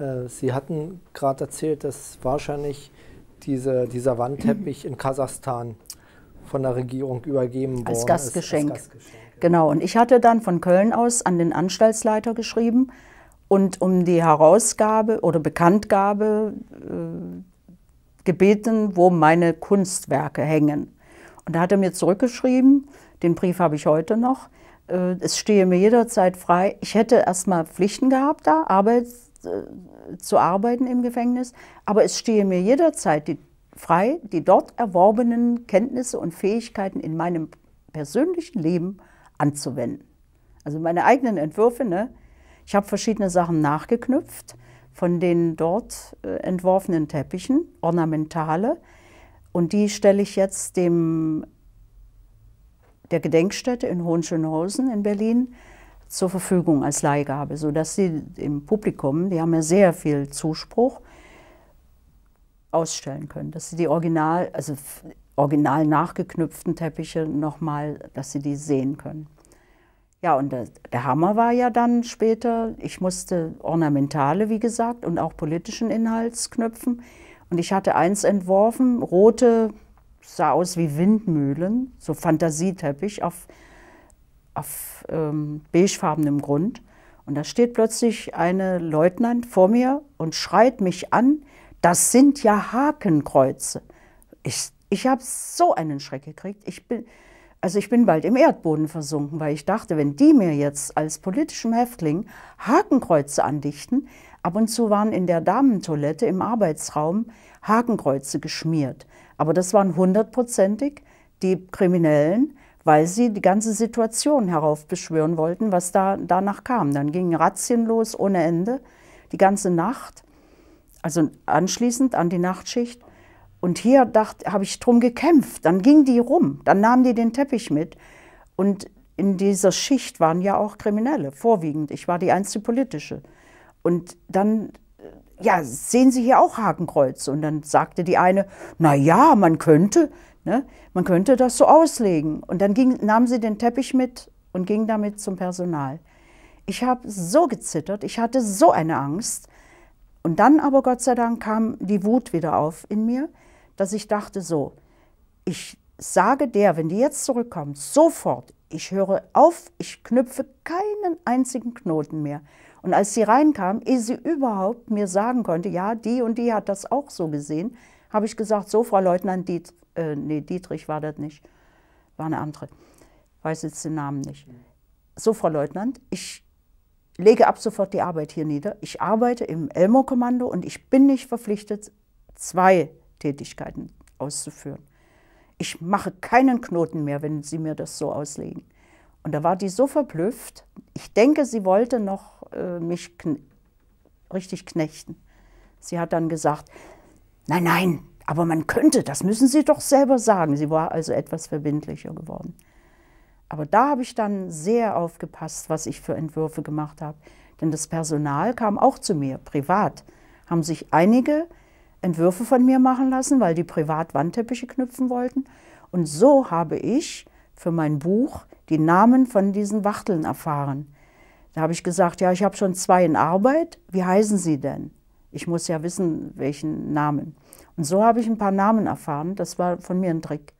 Äh, Sie hatten gerade erzählt, dass wahrscheinlich diese, dieser Wandteppich in Kasachstan von der Regierung übergeben wurde. als Gastgeschenk. als Gastgeschenk. Genau, und ich hatte dann von Köln aus an den Anstaltsleiter geschrieben und um die Herausgabe oder Bekanntgabe äh, gebeten, wo meine Kunstwerke hängen. Und da hat er mir zurückgeschrieben, den Brief habe ich heute noch, äh, es stehe mir jederzeit frei. Ich hätte erstmal Pflichten gehabt da, Arbeits zu arbeiten im Gefängnis, aber es stehe mir jederzeit die, frei, die dort erworbenen Kenntnisse und Fähigkeiten in meinem persönlichen Leben anzuwenden. Also meine eigenen Entwürfe, ne? ich habe verschiedene Sachen nachgeknüpft von den dort äh, entworfenen Teppichen, Ornamentale, und die stelle ich jetzt dem, der Gedenkstätte in Hohenschönhausen in Berlin zur Verfügung als Leihgabe, sodass sie im Publikum, die haben ja sehr viel Zuspruch, ausstellen können, dass sie die original, also original nachgeknüpften Teppiche nochmal, dass sie die sehen können. Ja, und der, der, Hammer war ja dann später, ich musste ornamentale, wie gesagt, und auch politischen Inhalts knüpfen. Und ich hatte eins entworfen, rote, sah aus wie Windmühlen, so Fantasieteppich auf auf ähm, beigefarbenem Grund. Und da steht plötzlich eine Leutnant vor mir und schreit mich an, das sind ja Hakenkreuze. Ich, ich habe so einen Schreck gekriegt. Ich bin, also ich bin bald im Erdboden versunken, weil ich dachte, wenn die mir jetzt als politischem Häftling Hakenkreuze andichten, ab und zu waren in der Damentoilette im Arbeitsraum Hakenkreuze geschmiert. Aber das waren hundertprozentig die Kriminellen, weil sie die ganze Situation heraufbeschwören wollten, was da, danach kam. Dann gingen Razzien los ohne Ende, die ganze Nacht, also anschließend an die Nachtschicht. Und hier habe ich drum gekämpft. Dann ging die rum, dann nahmen die den Teppich mit. Und in dieser Schicht waren ja auch Kriminelle, vorwiegend. Ich war die einzige politische. Und dann, äh, ja, sehen Sie hier auch Hakenkreuz. Und dann sagte die eine, na ja, man könnte. Ne? Man könnte das so auslegen. Und dann ging, nahmen sie den Teppich mit und ging damit zum Personal. Ich habe so gezittert, ich hatte so eine Angst. Und dann aber, Gott sei Dank, kam die Wut wieder auf in mir, dass ich dachte so, ich sage der, wenn die jetzt zurückkommt, sofort, ich höre auf, ich knüpfe keinen einzigen Knoten mehr. Und als sie reinkam, ehe sie überhaupt mir sagen konnte, ja, die und die hat das auch so gesehen, habe ich gesagt, so Frau Leutnant Diet, äh, nee, Dietrich war das nicht, war eine andere, weiß jetzt den Namen nicht. So Frau Leutnant, ich lege ab sofort die Arbeit hier nieder. Ich arbeite im Elmo-Kommando und ich bin nicht verpflichtet, zwei Tätigkeiten auszuführen. Ich mache keinen Knoten mehr, wenn Sie mir das so auslegen. Und da war die so verblüfft. Ich denke, sie wollte noch äh, mich kn richtig knechten. Sie hat dann gesagt, Nein, nein, aber man könnte, das müssen Sie doch selber sagen. Sie war also etwas verbindlicher geworden. Aber da habe ich dann sehr aufgepasst, was ich für Entwürfe gemacht habe. Denn das Personal kam auch zu mir, privat. Haben sich einige Entwürfe von mir machen lassen, weil die privat Wandteppiche knüpfen wollten. Und so habe ich für mein Buch die Namen von diesen Wachteln erfahren. Da habe ich gesagt, ja, ich habe schon zwei in Arbeit, wie heißen sie denn? Ich muss ja wissen, welchen Namen. Und so habe ich ein paar Namen erfahren. Das war von mir ein Trick.